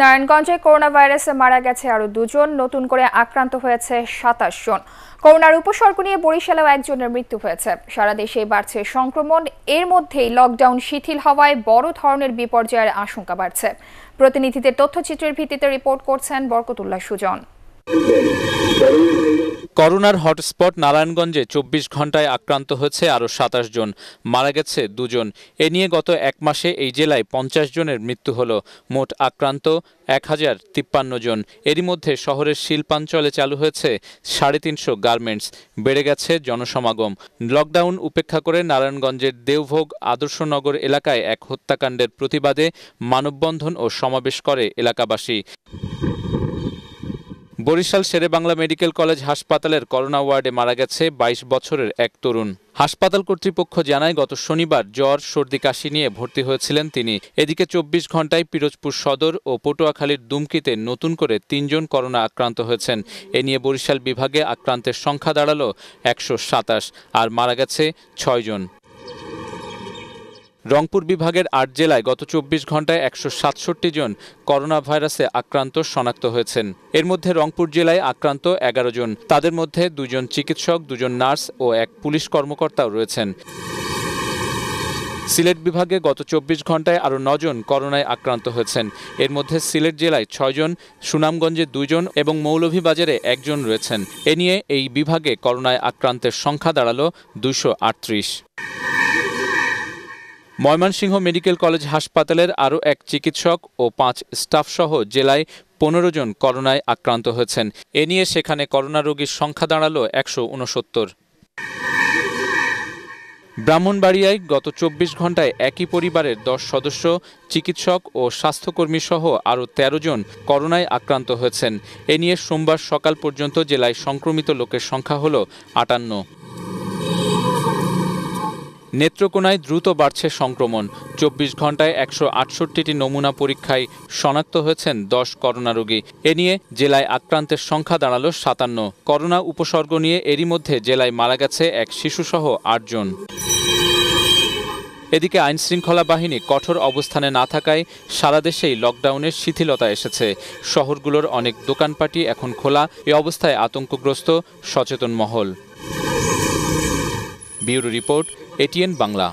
নারায়ণগঞ্জে করোনা ভাইরাসে মারা গেছে আরও দুজন নতুন করে আক্রান্ত হয়েছে সাতাশ জন করোনার উপসর্গ নিয়ে বরিশালেও একজনের মৃত্যু হয়েছে সারা দেশে বাড়ছে সংক্রমণ এর মধ্যেই লকডাউন শিথিল হওয়ায় বড় ধরনের বিপর্যয়ের আশঙ্কা বাড়ছে প্রতিনিধিদের তথ্যচিত্রের ভিত্তিতে রিপোর্ট করছেন বরকতুল্লাহ সুজন করোনার হটস্পট নারায়ণগঞ্জে চব্বিশ ঘন্টায় আক্রান্ত হয়েছে আরও সাতাশ জন মারা গেছে দুজন এ নিয়ে গত এক মাসে এই জেলায় পঞ্চাশ জনের মৃত্যু হল মোট আক্রান্ত এক হাজার তিপ্পান্ন জন এরই মধ্যে শহরের শিল্পাঞ্চলে চালু হয়েছে সাড়ে তিনশো গার্মেন্টস বেড়ে গেছে জনসমাগম লকডাউন উপেক্ষা করে নারায়ণগঞ্জের দেওভোগ আদর্শনগর এলাকায় এক হত্যাকাণ্ডের প্রতিবাদে মানববন্ধন ও সমাবেশ করে এলাকাবাসী বরিশাল বাংলা মেডিকেল কলেজ হাসপাতালের করোনা ওয়ার্ডে মারা গেছে ২২ বছরের এক তরুণ হাসপাতাল কর্তৃপক্ষ জানায় গত শনিবার জ্বর সর্দি কাশি নিয়ে ভর্তি হয়েছিলেন তিনি এদিকে চব্বিশ ঘন্টায় পিরোজপুর সদর ও পটুয়াখালীর দুমকিতে নতুন করে তিনজন করোনা আক্রান্ত হয়েছেন এ নিয়ে বরিশাল বিভাগে আক্রান্তের সংখ্যা দাঁড়ালো একশো আর মারা গেছে ছয়জন রংপুর বিভাগের আট জেলায় গত চব্বিশ ঘন্টায় একশো সাতষট্টি জন করোনা ভাইরাসে আক্রান্ত শনাক্ত হয়েছেন এর মধ্যে রংপুর জেলায় আক্রান্ত এগারো জন তাদের মধ্যে দুজন চিকিৎসক দুজন নার্স ও এক পুলিশ কর্মকর্তাও রয়েছেন সিলেট বিভাগে গত চব্বিশ ঘন্টায় আরও নজন করোনায় আক্রান্ত হয়েছেন এর মধ্যে সিলেট জেলায় ছয়জন সুনামগঞ্জে দুজন এবং মৌলভীবাজারে একজন রয়েছেন এ নিয়ে এই বিভাগে করোনায় আক্রান্তের সংখ্যা দাঁড়ালো দুশো আটত্রিশ ময়মনসিংহ মেডিকেল কলেজ হাসপাতালের আরও এক চিকিৎসক ও পাঁচ স্টাফসহ জেলায় পনেরো জন করোনায় আক্রান্ত হয়েছেন এ নিয়ে সেখানে করোনা রোগীর সংখ্যা দাঁড়ালো একশো উনসত্তর ব্রাহ্মণবাড়িয়ায় গত চব্বিশ ঘন্টায় একই পরিবারের দশ সদস্য চিকিৎসক ও স্বাস্থ্যকর্মী সহ আরও ১৩ জন করোনায় আক্রান্ত হয়েছেন এ নিয়ে সোমবার সকাল পর্যন্ত জেলায় সংক্রমিত লোকের সংখ্যা হল আটান্ন নেত্রকোনায় দ্রুত বাড়ছে সংক্রমণ চব্বিশ ঘন্টায় একশো আটষট্টিটি নমুনা পরীক্ষায় শনাক্ত হয়েছেন দশ করোনা রোগী এ নিয়ে জেলায় আক্রান্তের সংখ্যা দাঁড়ালো সাতান্ন করোনা উপসর্গ নিয়ে এরই মধ্যে জেলায় মারা গেছে এক শিশুসহ আটজন এদিকে আইন শৃঙ্খলা বাহিনী কঠোর অবস্থানে না থাকায় সারা দেশেই লকডাউনের শিথিলতা এসেছে শহরগুলোর অনেক দোকানপাটি এখন খোলা এ অবস্থায় আতঙ্কগ্রস্ত সচেতন মহল ব্যুরো রিপোর্ট এটিএন বাংলা